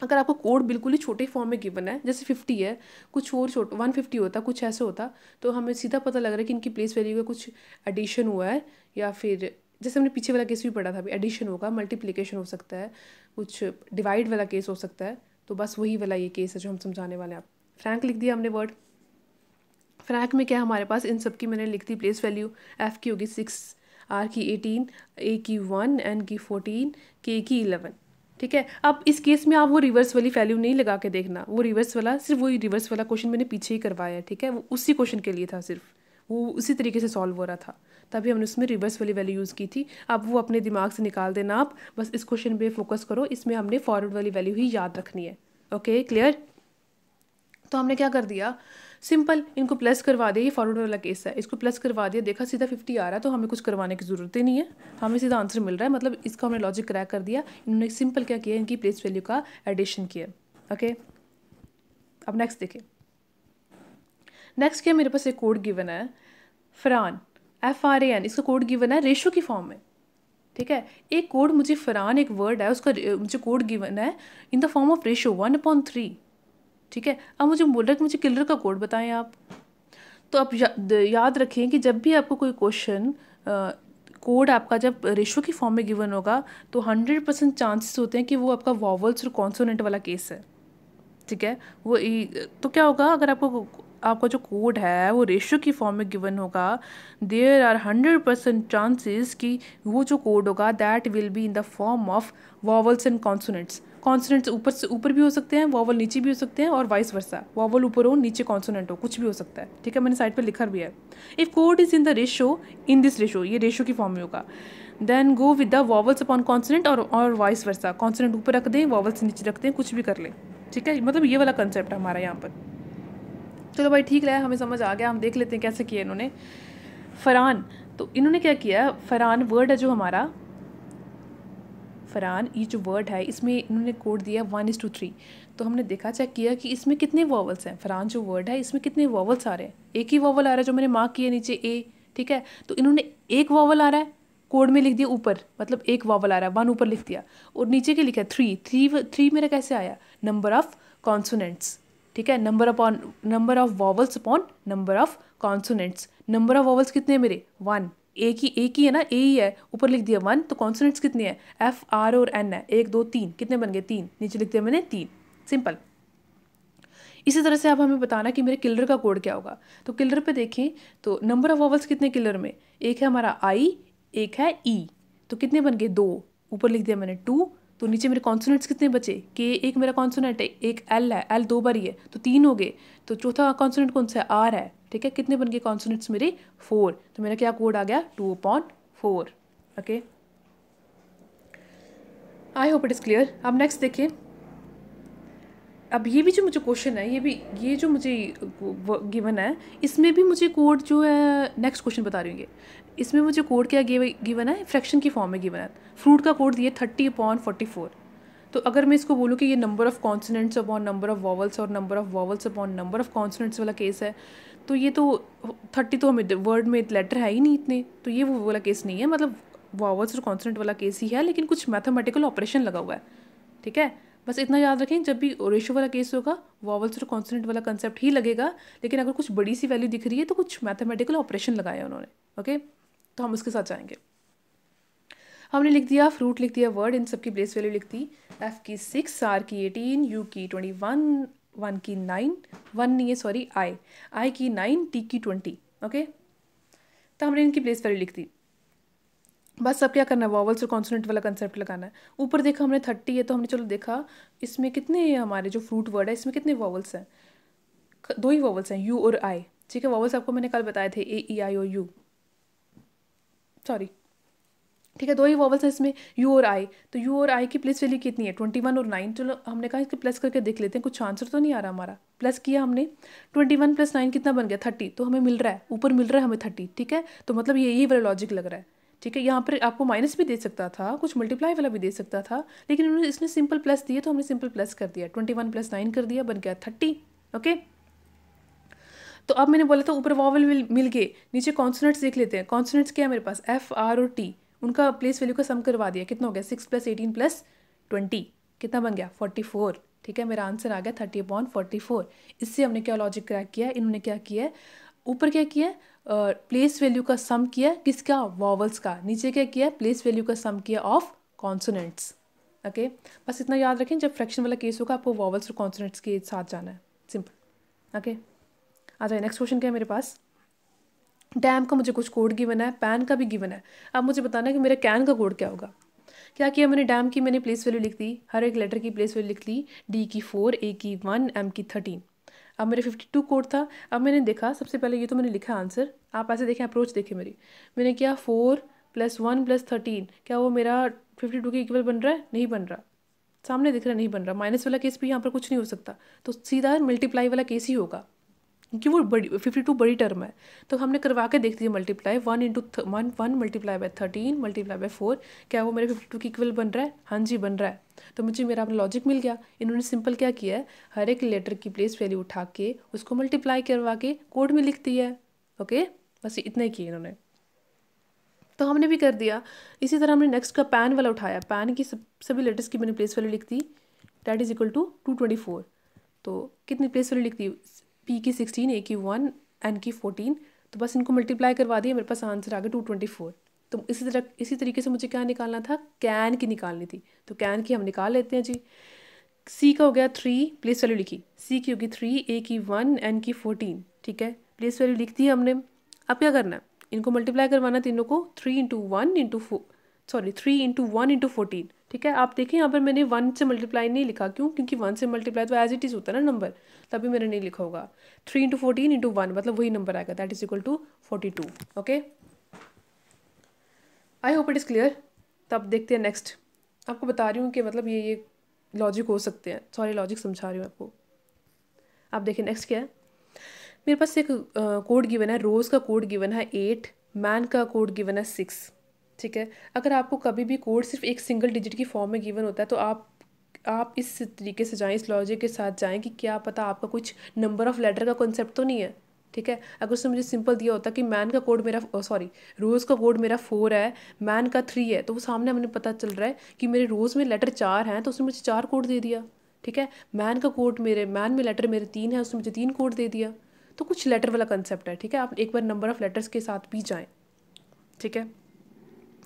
अगर आपको कोड बिल्कुल ही छोटे फॉर्म में गिवन है जैसे फिफ्टी है कुछ और छोटा वन फिफ्टी होता कुछ ऐसे होता तो हमें सीधा पता लग रहा है कि इनकी प्लेस वैल्यू का कुछ एडिशन हुआ है या फिर जैसे हमने पीछे वाला केस भी पढ़ा था अभी एडिशन होगा मल्टीप्लीकेशन हो सकता है कुछ डिवाइड वाला केस हो सकता है तो बस वही वाला ये केस है जो हम समझाने वाले हैं आप फ्रैंक लिख दिया हमने वर्ड फ्रैंक में क्या हमारे पास इन सब की मैंने लिख दी प्लेस वैल्यू एफ़ की होगी सिक्स आर की एटीन ए की वन एन की फोर्टीन के की इलेवन ठीक है अब इस केस में आप वो रिवर्स वाली वैल्यू नहीं लगा के देखना वो रिवर्स वाला सिर्फ वही रिवर्स वाला क्वेश्चन मैंने पीछे ही करवाया है ठीक है वो उसी क्वेश्चन के लिए था सिर्फ वो उसी तरीके से सॉल्व हो रहा था तभी हमने उसमें रिवर्स वाली वैल्यू यूज़ की थी अब वो अपने दिमाग से निकाल देना आप बस इस क्वेश्चन पर फोकस करो इसमें हमने फॉरवर्ड वाली वैल्यू ही याद रखनी है ओके क्लियर तो हमने क्या कर दिया सिंपल इनको प्लस करवा दिया ये फॉरवर्ड वाला केस है इसको प्लस करवा दिया देखा सीधा फिफ्टी आ रहा है तो हमें कुछ करवाने की जरूरत ही नहीं है हमें सीधा आंसर मिल रहा है मतलब इसका हमने लॉजिक क्रैक कर दिया इन्होंने सिंपल क्या किया इनकी प्लेस वैल्यू का एडिशन किया ओके अब नेक्स्ट देखें नेक्स्ट क्या मेरे पास एक कोड गिवन है fran F R A N इसका कोड गिवन है रेशो की फॉर्म में ठीक है एक कोड मुझे फरान एक वर्ड है उसका मुझे कोड गिवन है in the form of ratio one upon three ठीक है अब मुझे बोल हैं कि मुझे किलर का कोड बताएं आप तो आप या, याद रखें कि जब भी आपको कोई क्वेश्चन कोड आपका जब रेशो की फॉर्म में गिवन होगा तो हंड्रेड परसेंट चांसेस होते हैं कि वो आपका वॉवल्स और कॉन्सोनेंट वाला केस है ठीक है वो तो क्या होगा अगर आपको आपका जो कोड है वो रेशो की फॉर्म में गिवन होगा there are hundred percent chances कि वो जो कोड होगा that will be in the form of vowels and consonants consonant ऊपर से ऊपर भी हो सकते हैं वॉवल नीचे भी हो सकते हैं और वाइस वर्सा वॉवल ऊपर हो नीचे कॉन्सोनेंट हो कुछ भी हो सकता है ठीक है मैंने साइड पर लिखा भी है if code is in the ratio in this ratio ये रेशो की फॉर्म में होगा then go with the vowels upon consonant और और वाइस वर्सा कॉन्सोनेंट ऊपर रख दें वॉवल्स नीचे रख दें कुछ भी कर लें ठीक है मतलब ये वाला कंसेप्ट है हमारा यहाँ पर चलो भाई ठीक है हमें समझ आ गया हम देख लेते हैं कैसे किया इन्होंने फरहान तो इन्होंने क्या किया फरहान वर्ड है जो हमारा फरहान ये जो वर्ड है इसमें इन्होंने कोड दिया वन इज़ टू थ्री तो हमने देखा चेक अच्छा, किया कि इसमें कितने वॉवल्स हैं फरान जो वर्ड है इसमें कितने वॉवल्स आ रहे हैं एक ही वॉवल आ रहा है जो मैंने मार्क किया नीचे ए ठीक है तो इन्होंने एक वॉवल आ रहा है कोड में लिख दिया ऊपर मतलब एक वॉवल आ रहा है वन ऊपर लिख दिया और नीचे के लिखा थ्री थ्री थ्री मेरा कैसे आया नंबर ऑफ कॉन्सोनेंट्स ठीक है number upon number of vowels upon number of consonants number of vowels कितने मेरे वन एक ही एक ही है ना ए ही है ऊपर लिख दिया वन तो कॉन्सोनेंट्स कितने हैं एफ आर और एन है एक दो तीन कितने बन गए तीन नीचे लिख दिया मैंने तीन सिंपल इसी तरह से अब हमें बताना कि मेरे किलर का कोड क्या होगा तो किलर पे देखें तो नंबर ऑफ वॉवल्स कितने किलर में एक है हमारा आई एक है ई e, तो कितने बन गए दो ऊपर लिख दिया मैंने टू तो नीचे मेरे कॉन्सोनेट्स कितने बचे के एक मेरा कॉन्सोनेट है एक एल है एल दो बार ही है तो तीन हो गए तो चौथा कॉन्सोनेट कौन सा है आर है ठीक है कितने बन गए कॉन्सोनेट्स मेरे फोर तो मेरा क्या कोड आ गया two upon four okay I hope it is clear अब नेक्स्ट देखिए अब ये भी जो मुझे क्वेश्चन है ये भी ये जो मुझे गिवन है इसमें भी मुझे कोड जो है नेक्स्ट क्वेश्चन बता रही हूँ ये इसमें मुझे कोड क्या गिवन है फ्रैक्शन की फॉर्म में गिवन है फ्रूट का कोड दिया थर्टी अपॉन फोर्टी फोर तो अगर मैं इसको बोलूँ कि ये number of consonants upon number of vowels और number of vowels upon number of consonants वाला केस है तो ये तो थर्टी तो हमें वर्ड में लेटर है ही नहीं इतने तो ये वो वाला केस नहीं है मतलब वॉवल्स और कॉन्सनेंट वाला केस ही है लेकिन कुछ मैथमेटिकल ऑपरेशन लगा हुआ है ठीक है बस इतना याद रखें जब भी रेशो वाला केस होगा वॉवल्स और कॉन्सनेंट वाला कंसेप्ट ही लगेगा लेकिन अगर कुछ बड़ी सी वैल्यू दिख रही है तो कुछ मैथमेटिकल ऑपरेशन लगाया उन्होंने ओके तो हम उसके साथ जाएंगे हमने लिख दिया फ्रूट लिख दिया वर्ड इन सब की प्लेस वैल्यू लिख दी एफ की सिक्स आर की एटीन यू की ट्वेंटी वन वन की नाइन वन नहीं है सॉरी आई आई की नाइन टी की ट्वेंटी ओके तो हमने इनकी प्लेस वैल्यू लिख दी बस अब क्या करना है वॉवल्स और कॉन्सोनेंट वाला कंसेप्ट लगाना है ऊपर देखा हमने थर्टी है तो हमने चलो देखा इसमें कितने हमारे जो फ्रूट वर्ड है इसमें कितने वॉवल्स हैं दो ही वॉवल्स हैं यू और आई ठीक है वॉवल्स आपको मैंने कल बताए थे ए ई आई और यू सॉरी ठीक है दो ही वॉवल्स हैं इसमें यू और आई तो यू और आई की प्लस वैल्यू कितनी है ट्वेंटी वन और नाइन चलो हमने कहा इसके प्लस करके देख लेते हैं कुछ आंसर तो नहीं आ रहा हमारा प्लस किया हमने ट्वेंटी वन प्लस नाइन कितना बन गया थर्टी तो हमें मिल रहा है ऊपर मिल रहा है हमें थर्टी ठीक है तो मतलब ये यही वाला लॉजिक लग रहा है ठीक है यहाँ पर आपको माइनस भी दे सकता था कुछ मल्टीप्लाई वाला भी दे सकता था लेकिन उन्होंने इसने सिंपल प्लस दिए तो हमने सिंपल प्लस कर दिया ट्वेंटी वन प्लस नाइन कर दिया बन गया थर्टी ओके तो अब मैंने बोला था ऊपर वॉवल मिल मिल गए नीचे कॉन्सोनेंट्स देख लेते हैं कॉन्सोनेंट्स क्या है मेरे पास एफ आर और टी उनका प्लेस वैल्यू का सम करवा दिया कितना हो गया six plus eighteen plus twenty कितना बन गया फोर्टी फोर ठीक है मेरा आंसर आ गया थर्टी अपॉन फोर्टी फोर इससे हमने क्या लॉजिक क्रैक किया इन्होंने क्या किया है ऊपर क्या किया प्लेस वैल्यू का सम किया किसका वॉवल्स का नीचे क्या किया प्लेस वैल्यू का सम किया ऑफ कॉन्सोनेंट्स ओके बस इतना याद रखें जब फ्रैक्शन वाला केस होगा आपको वॉवल्स और कॉन्सोनेंट्स के साथ जाना है सिंपल ओके okay? आ जाए नेक्स्ट क्वेश्चन क्या है मेरे पास डैम का मुझे कुछ कोड गिवन है पैन का भी गिवन है अब मुझे बताना कि मेरे कैन का कोड क्या होगा क्या किया मैंने डैम की मैंने प्लेस वैल्यू लिख दी हर एक लेटर की प्लेस वैल्यू लिख ली डी की फोर ए की वन एम की थर्टीन अब मेरे फिफ्टी टू कोड था अब मैंने देखा सबसे पहले ये तो मैंने लिखा आंसर आप ऐसे देखें अप्रोच देखें मेरी मैंने किया four plus one plus thirteen क्या वो मेरा फिफ्टी टू के इक्वल बन रहा है नहीं बन रहा सामने दिख रहा नहीं बन रहा माइनस वाला केस भी यहाँ पर कुछ नहीं हो सकता तो सीधा मल्टीप्लाई वाला केस ही होगा क्योंकि वो बड़ी फिफ्टी टू बड़ी टर्म है तो हमने करवा के देख दिया multiply one into one one multiply by thirteen multiply by four क्या वो मेरे फिफ्टी टू की इक्वल बन रहा है हाँ जी बन रहा है तो मुझे मेरा अपना लॉजिक मिल गया इन्होंने सिंपल क्या किया है हर एक लेटर की प्लेस वैल्यू उठा के उसको मल्टीप्लाई करवा के कोड में लिख दिया है ओके बस इतना ही किया इन्होंने तो हमने भी कर दिया इसी तरह हमने नेक्स्ट का पैन वाला उठाया पैन की सब सभी लेटर्स की मैंने प्लेस वैल्यू लिख दी that is equal to two twenty four तो कितनी प्लेस वैल्यू लिख दी पी की सिक्सटीन ए की वन एन की फोर्टीन तो बस इनको मल्टीप्लाई करवा दिए मेरे पास आंसर आ गया टू ट्वेंटी फोर तो इसी तरह इसी तरीके से मुझे क्या निकालना था कैन की निकालनी थी तो कैन की हम निकाल लेते हैं जी सी का हो गया थ्री प्लेस वैल्यू लिखी सी की होगी थ्री ए की वन एन की फोर्टीन ठीक है प्लेस वैल्यू लिख दी हमने अब क्या करना है इनको मल्टीप्लाई करवाना तीनों तो को three into one into four sorry three into one into fourteen ठीक है आप देखें यहाँ पर मैंने वन से मल्टीप्लाई नहीं लिखा क्यों क्योंकि वन से मल्टीप्लाई तो एज इट इज़ होता है ना नंबर तभी मैंने नहीं लिखा होगा three into fourteen into one मतलब वही नंबर आएगा that is equal to forty two okay I hope it is clear तब देखते हैं नेक्स्ट आपको बता रही हूँ कि मतलब ये ये लॉजिक हो सकते हैं सॉरी लॉजिक समझा रही हूँ आपको आप देखें नेक्स्ट क्या है मेरे पास एक कोड गिवन है रोज़ का कोड गिवन है एट मैन का कोड गिवन है सिक्स ठीक है अगर आपको कभी भी कोड सिर्फ एक सिंगल डिजिट की फॉर्म में गिवन होता है तो आप आप इस तरीके से जाएं इस लॉजिक के साथ जाएं कि क्या पता आपका कुछ नंबर ऑफ लेटर का कॉन्सेप्ट तो नहीं है ठीक है अगर उसने मुझे सिंपल दिया होता कि मैन का कोड मेरा सॉरी oh, रोज़ का कोड मेरा फोर है मैन का थ्री है तो वो सामने हमें पता चल रहा है कि मेरे रोज़ में लेटर चार हैं तो उसने मुझे चार कोड दे दिया ठीक है मैन का कोड मेरे मैन में लेटर मेरे तीन है उसने मुझे तीन कोड दे दिया तो कुछ लेटर वाला कंसेप्ट है ठीक है आप एक बार नंबर ऑफ़ लेटर्स के साथ भी जाएँ ठीक है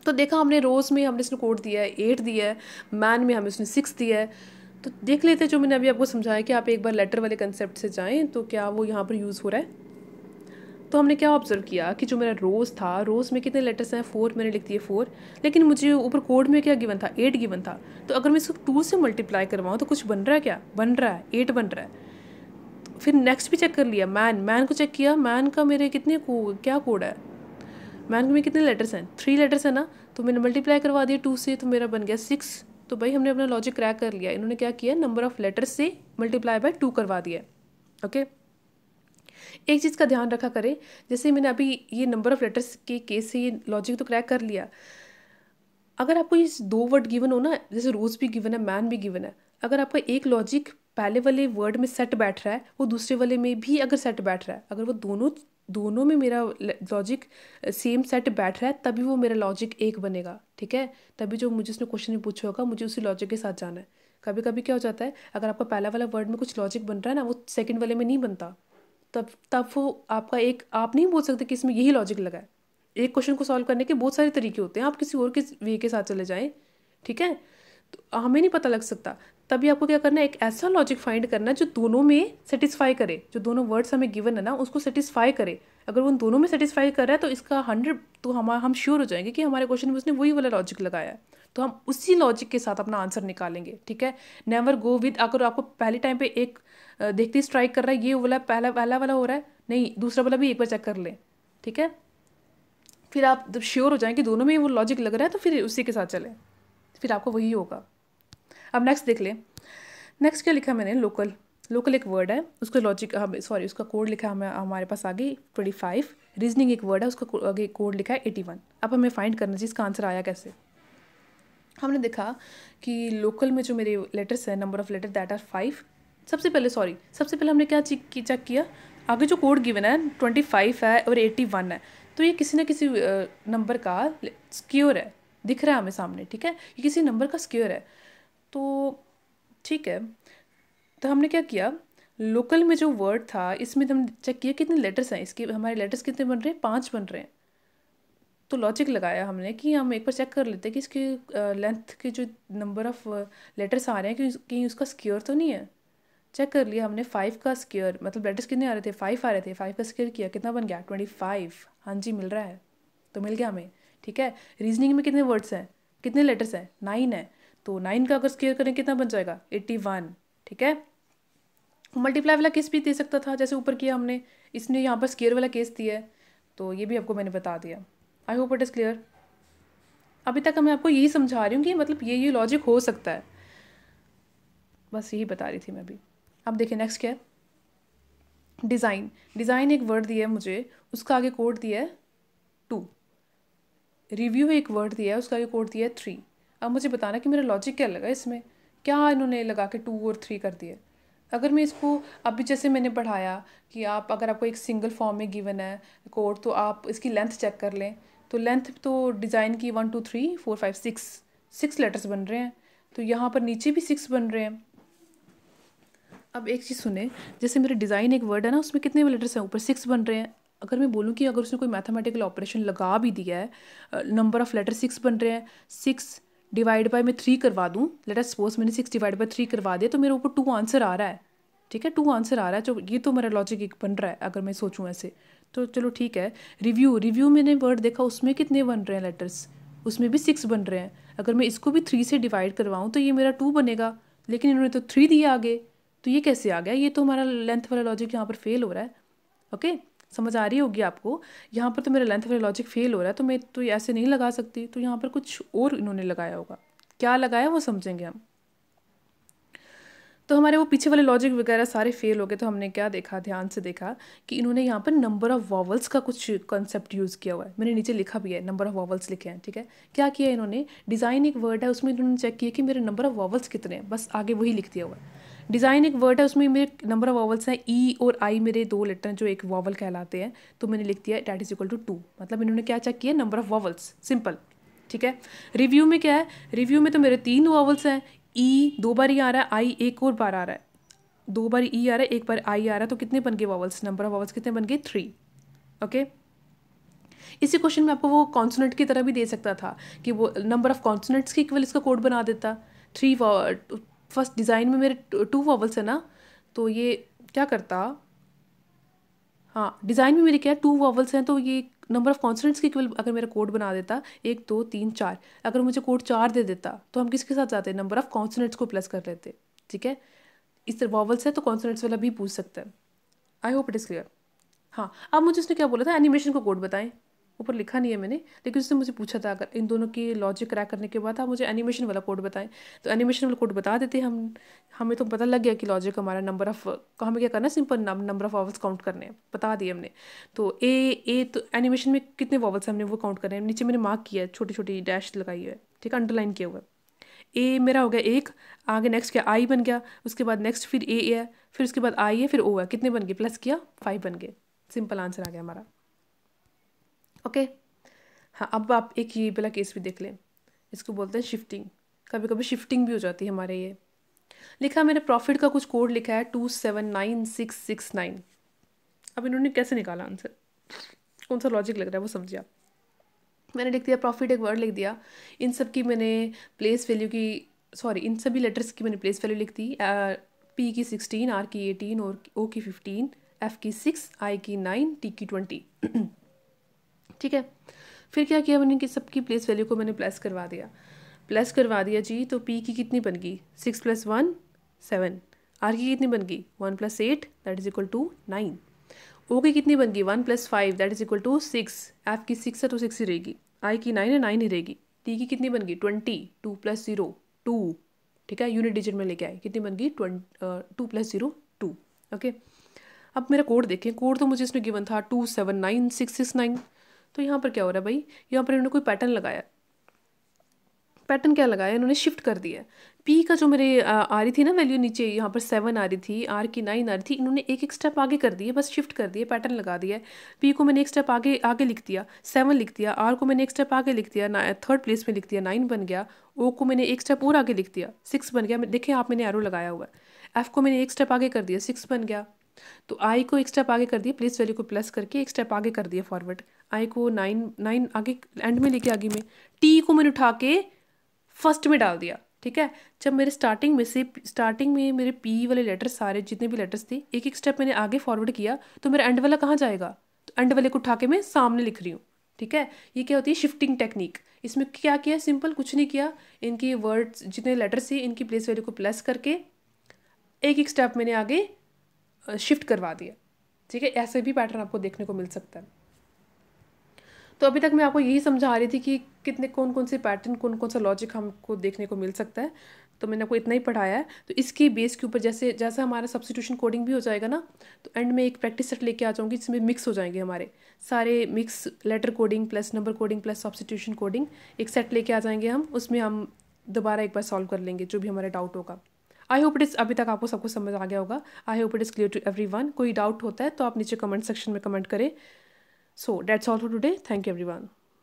तो देखा हमने रोज़ में हमने इसने कोड दिया है एट दिया है मैन में हमें उसने सिक्स दिया है तो देख लेते जो मैंने अभी आपको समझाया कि आप एक बार लेटर वाले कंसेप्ट से जाएँ तो क्या वो यहाँ पर यूज़ हो रहा है तो हमने क्या ऑब्जर्व किया कि जो मेरा रोज़ था रोज़ में कितने लेटर्स हैं फोर मैंने लिख दिए फोर लेकिन मुझे ऊपर कोड में क्या गिवन था एट गिवन था तो अगर मैं इसको टू से मल्टीप्लाई करवाऊँ तो कुछ बन रहा है क्या बन रहा है एट बन रहा है फिर नेक्स्ट भी चेक कर लिया मैन मैन को चेक किया मैन का मेरे कितने को क्या कोड है मैन में कितने लेटर्स हैं थ्री लेटर्स हैं ना तो मैंने मल्टीप्लाई करवा दिया टू से तो मेरा बन गया सिक्स तो भाई हमने अपना लॉजिक क्रैक कर लिया इन्होंने क्या किया नंबर ऑफ लेटर्स से मल्टीप्लाई बाय टू करवा दिया ओके okay? एक चीज़ का ध्यान रखा करें जैसे मैंने अभी ये नंबर ऑफ लेटर्स के केस से ये लॉजिक तो क्रैक कर लिया अगर आपको ये दो वर्ड गिवन हो ना जैसे रोज़ भी गिवन है मैन भी गिवन है अगर आपका एक लॉजिक पहले वाले वर्ड में सेट बैठ रहा है वो दूसरे वाले में भी अगर सेट बैठ रहा है अगर वो दोनों दोनों में मेरा लॉजिक सेम सेट बैठ रहा है तभी वो मेरा लॉजिक एक बनेगा ठीक है तभी जो मुझे उसने क्वेश्चन पूछा होगा मुझे उसी लॉजिक के साथ जाना है कभी कभी क्या हो जाता है अगर आपका पहला वाला वर्ड में कुछ लॉजिक बन रहा है ना वो सेकंड वाले में नहीं बनता तब तब वो आपका एक आप नहीं बोल सकते कि इसमें यही लॉजिक लगा है एक क्वेश्चन को सॉल्व करने के बहुत सारे तरीके होते हैं आप किसी और के वे के साथ चले जाएँ ठीक है तो हमें नहीं पता लग सकता तभी आपको क्या करना है एक ऐसा लॉजिक फाइंड करना है जो दोनों में सेटिस्फाई करे जो दोनों वर्ड्स हमें गिवन है ना उसको सेटिस्फाई करे अगर वो उन दोनों में सेटिस्फाई कर रहा है तो इसका हंड्रेड तो हम हम श्योर हो जाएंगे कि हमारे क्वेश्चन में उसने वही वाला लॉजिक लगाया है तो हम उसी लॉजिक के साथ अपना आंसर निकालेंगे ठीक है नेवर गो विद अगर आपको पहले टाइम पे एक देखते ही स्ट्राइक कर रहा है ये वाला पहला पहला वाला हो रहा है नहीं दूसरा वाला भी एक बार चेक कर लें ठीक है फिर आप जब श्योर हो जाएं कि दोनों में वो लॉजिक लग रहा है तो फिर उसी के साथ चलें फिर आपको वही होगा अब नेक्स्ट देख लें नेक्स्ट क्या लिखा मैंने लोकल लोकल एक वर्ड है उसका लॉजिक सॉरी उसका कोड लिखा हमें हमारे पास आगे ट्वेंटी फाइव रीजनिंग एक वर्ड है उसका आगे कोड लिखा है एटी वन अब हमें फाइंड करना चाहिए इसका आंसर आया कैसे हमने देखा कि लोकल में जो मेरे लेटर्स हैं number of letter that are five सबसे पहले सॉरी सबसे पहले हमने क्या चेक किया आगे जो कोड गिवन है ट्वेंटी फाइव है और एटी वन है तो ये किसी ना किसी नंबर का स्क्योर है दिख रहा है हमें सामने ठीक है ये किसी नंबर का स्क्योर है तो ठीक है तो हमने क्या किया लोकल में जो वर्ड था इसमें हम चेक किया कितने लेटर्स हैं इसके हमारे लेटर्स कितने बन रहे हैं पाँच बन रहे हैं तो लॉजिक लगाया हमने कि हम एक बार चेक कर लेते हैं कि इसके लेंथ के जो नंबर ऑफ लेटर्स आ रहे हैं कि कहीं उसका स्क्योर तो नहीं है चेक कर लिया हमने फाइव का स्क्योर मतलब लेटर्स कितने आ रहे थे फाइव आ रहे थे फाइव का स्क्योर किया कितना बन गया ट्वेंटी फाइव हाँ जी मिल रहा है तो मिल गया हमें ठीक है रीजनिंग में कितने वर्ड्स हैं कितने लेटर्स हैं नाइन है तो नाइन का अगर स्केयर करें कितना बन जाएगा एट्टी वन ठीक है मल्टीप्लाई वाला केस भी दे सकता था जैसे ऊपर किया हमने इसने यहाँ पर स्केयर वाला केस दिया है तो ये भी आपको मैंने बता दिया I hope it is clear अभी तक मैं आपको यही समझा रही हूँ कि मतलब ये ये लॉजिक हो सकता है बस यही बता रही थी मैं अभी अब देखिए नेक्स्ट क्या है डिज़ाइन डिज़ाइन एक वर्ड दिया है मुझे उसका आगे कोड दिया है टू रिव्यू एक वर्ड दिया है उसका आगे कोड दिया है थ्री अब मुझे बताना कि मेरा लॉजिक क्या लगा इसमें क्या इन्होंने लगा के टू और थ्री कर दिए अगर मैं इसको अभी जैसे मैंने पढ़ाया कि आप अगर आपको एक सिंगल फॉर्म में गिवन है कोड तो आप इसकी लेंथ चेक कर लें तो लेंथ तो डिज़ाइन की one two three four five six six letters बन रहे हैं तो यहाँ पर नीचे भी सिक्स बन रहे हैं अब एक चीज़ सुने जैसे मेरे डिज़ाइन एक वर्ड है ना उसमें कितने लेटर्स हैं ऊपर सिक्स बन रहे हैं अगर मैं बोलूँ कि अगर उसने कोई मैथमेटिकल ऑपरेशन लगा भी दिया है नंबर ऑफ़ लेटर सिक्स बन रहे हैं सिक्स डिवाइड बाय मैं थ्री करवा दूँ लेट अस सपोज मैंने सिक्स डिवाइड बाय थ्री करवा दिया तो मेरे ऊपर टू आंसर आ रहा है ठीक है टू आंसर आ रहा है तो ये तो मेरा लॉजिक एक बन रहा है अगर मैं सोचूँ ऐसे तो चलो ठीक है रिव्यू रिव्यू मैंने वर्ड देखा उसमें कितने बन रहे हैं लेटर्स उसमें भी सिक्स बन रहे हैं अगर मैं इसको भी थ्री से डिवाइड करवाऊँ तो ये मेरा टू बनेगा लेकिन इन्होंने तो थ्री दिया आगे तो ये कैसे आ गया ये तो हमारा लेंथ वाला लॉजिक यहाँ पर फेल हो रहा है ओके okay? समझ आ रही होगी आपको यहाँ पर तो मेरा लेंथ वाला लॉजिक फेल हो रहा है तो मैं तो ऐसे नहीं लगा सकती तो यहाँ पर कुछ और इन्होंने लगाया होगा क्या लगाया वो समझेंगे हम तो हमारे वो पीछे वाले लॉजिक वगैरह सारे फेल हो गए तो हमने क्या देखा ध्यान से देखा कि इन्होंने यहाँ पर नंबर ऑफ़ वॉवल्स का कुछ कॉन्सेप्ट यूज़ किया हुआ है मैंने नीचे लिखा भी है नंबर ऑफ़ वॉवल्स लिखे हैं ठीक है क्या किया इन्होंने डिज़ाइन एक वर्ड है उसमें इन्होंने चेक किया कि मेरे नंबर ऑफ़ वॉवल्स कितने हैं बस आगे वही लिख दिया हुआ है डिज़ाइन एक वर्ड है उसमें मेरे नंबर ऑफ वॉवल्स हैं ई e और आई मेरे दो लेटर जो एक वॉवल कहलाते हैं तो मैंने लिख दिया that is equal to two मतलब इन्होंने क्या चेक किया नंबर ऑफ वॉवल्स सिंपल ठीक है रिव्यू में क्या है रिव्यू में तो मेरे तीन वॉवल्स हैं ई e दो बार ही e आ रहा है आई एक और बार आ रहा है दो बार ई आ रहा है एक बार आई आ रहा है तो कितने बन गए वॉवल्स नंबर ऑफ वॉवल्स कितने बन गए थ्री ओके इसी क्वेश्चन में आपको वो कॉन्सोनेंट की तरह भी दे सकता था कि वो नंबर ऑफ कॉन्सोनेंट्स की इक्वल इसका कोड बना देता थ्री फर्स्ट डिज़ाइन में मेरे टू वॉवल्स है ना तो ये क्या करता हाँ डिज़ाइन में मेरे क्या टू वॉवल्स हैं तो ये नंबर ऑफ कॉन्सटेंट्स के इक्वल अगर मेरा कोड बना देता एक दो तीन चार अगर मुझे कोड चार दे देता तो हम किसके साथ जाते नंबर ऑफ कॉन्सटेंट्स को प्लस कर लेते ठीक है इस तरह वॉवल्स है तो कॉन्सटेंट्स वाला भी पूछ सकते हैं I hope it is clear हाँ अब मुझे उसने क्या बोला था एनिमेशन को कोड बताएं ऊपर लिखा नहीं है मैंने लेकिन उसने मुझे पूछा था अगर इन दोनों की लॉजिक क्रैक करने के बाद आप मुझे एनिमेशन वाला कोड बताएं तो एनिमेशन वाला कोड बता देते हम हमें तो पता लग गया कि लॉजिक हमारा नंबर ऑफ तो हमें क्या करना simple number of vowels count करने हैं बता दिए हमने तो ए ए तो एनिमेशन में कितने वॉवल्स हमने वो काउंट करने हैं नीचे मैंने मार्क किया है छोटी छोटी डैश लगाई है ठीक है अंडरलाइन किया हुआ है ए मेरा हो गया एक आगे नेक्स्ट क्या आई बन गया उसके बाद नेक्स्ट फिर ए है फिर उसके बाद आई है फिर ओ है कितने बन गए प्लस किया फाइव बन गए सिंपल आंसर आ गया हमारा ओके हाँ अब आप एक ये वाला केस भी देख लें इसको बोलते हैं शिफ्टिंग कभी कभी शिफ्टिंग भी हो जाती है हमारे ये लिखा मैंने प्रॉफिट का कुछ कोड लिखा है two seven nine six six nine अब इन्होंने कैसे निकाला आंसर कौन सा लॉजिक लग रहा है वो समझिए आप मैंने लिख दिया प्रॉफिट एक वर्ड लिख दिया इन सब की मैंने प्लेस वैल्यू की सॉरी इन सभी लेटर्स की मैंने प्लेस वैल्यू लिख दी पी की सिक्सटीन आर की एटीन और ओ की फिफ्टीन एफ की सिक्स आई की नाइन टी की ट्वेंटी ठीक है फिर क्या किया मैंने कि सबकी प्लेस वैल्यू को मैंने प्लस करवा दिया प्लस करवा दिया जी तो पी की कितनी बन गई six plus one seven R की कितनी बन गई one plus eight that is equal to nine O की कितनी बन गई one plus five that is equal to six F की सिक्स है तो सिक्स ही रहेगी आई की नाइन है नाइन ही रहेगी टी की कितनी बन गई twenty two plus zero two ठीक है यूनिट डिजिट में लेके आए कितनी बन गई two plus zero two okay अब मेरा कोड देखें कोड तो मुझे इसमें गिवन था two seven nine six six nine तो यहाँ पर क्या हो रहा है भाई यहाँ पर इन्होंने कोई पैटर्न लगाया पैटर्न क्या लगाया इन्होंने शिफ्ट कर दिया पी का जो मेरे आ, आ रही थी ना वैल्यू नीचे यहाँ पर सेवन आ रही थी आर की नाइन आ रही थी इन्होंने एक एक स्टेप आगे कर दिए बस शिफ्ट कर दिए पैटर्न लगा दिया पी को मैंने एक स्टेप आगे आगे लिख दिया सेवन लिख दिया आर को मैंने एक स्टेप आगे लिख दिया थर्ड प्लेस में लिख दिया नाइन बन गया ओ को मैंने एक स्टेप और आगे लिख दिया सिक्स बन गया देखिए आप मैंने एरो लगाया हुआ है एफ को मैंने एक स्टेप आगे कर दिया सिक्स बन गया तो आई को एक स्टेप आगे कर दिया प्लेस वैल्यू को प्लस करके एक स्टेप आगे कर दिया फॉरवर्ड आई को नाइन नाइन आगे एंड में लेके आगे में टी को मैंने उठा के फर्स्ट में डाल दिया ठीक है जब मेरे स्टार्टिंग में से स्टार्टिंग में मेरे पी वाले लेटर्स सारे जितने भी लेटर्स थे एक एक स्टेप मैंने आगे फॉरवर्ड किया तो मेरा एंड वाला कहाँ जाएगा तो एंड वाले को उठा के मैं सामने लिख रही हूँ ठीक है ये क्या होती है शिफ्टिंग टेक्निक इसमें क्या किया सिंपल कुछ नहीं किया इनकी वर्ड्स जितने लेटर्स थे इनकी प्लेस वैल्यू को प्लस करके एक एक स्टेप मैंने आगे शिफ्ट करवा दिया ठीक है ऐसे भी पैटर्न आपको देखने को मिल सकता है तो अभी तक मैं आपको यही समझा रही थी कि कितने कौन कौन से पैटर्न कौन कौन सा लॉजिक हमको देखने को मिल सकता है तो मैंने आपको इतना ही पढ़ाया है तो इसकी बेस के ऊपर जैसे जैसे हमारा सब्सिट्यूशन कोडिंग भी हो जाएगा ना तो एंड में एक प्रैक्टिस सेट लेके आ जाऊँगी जिसमें मिक्स हो जाएंगे हमारे सारे mix letter coding plus number coding plus substitution coding एक सेट लेके आ जाएंगे हम उसमें हम दोबारा एक बार सॉल्व कर लेंगे जो भी हमारा डाउट होगा आई होप इट इज़ अभी तक आपको सब कुछ समझ आ गया होगा I hope it is clear to everyone कोई डाउट होता है तो आप नीचे कमेंट सेक्शन में कमेंट करें so that's all for today thank you every one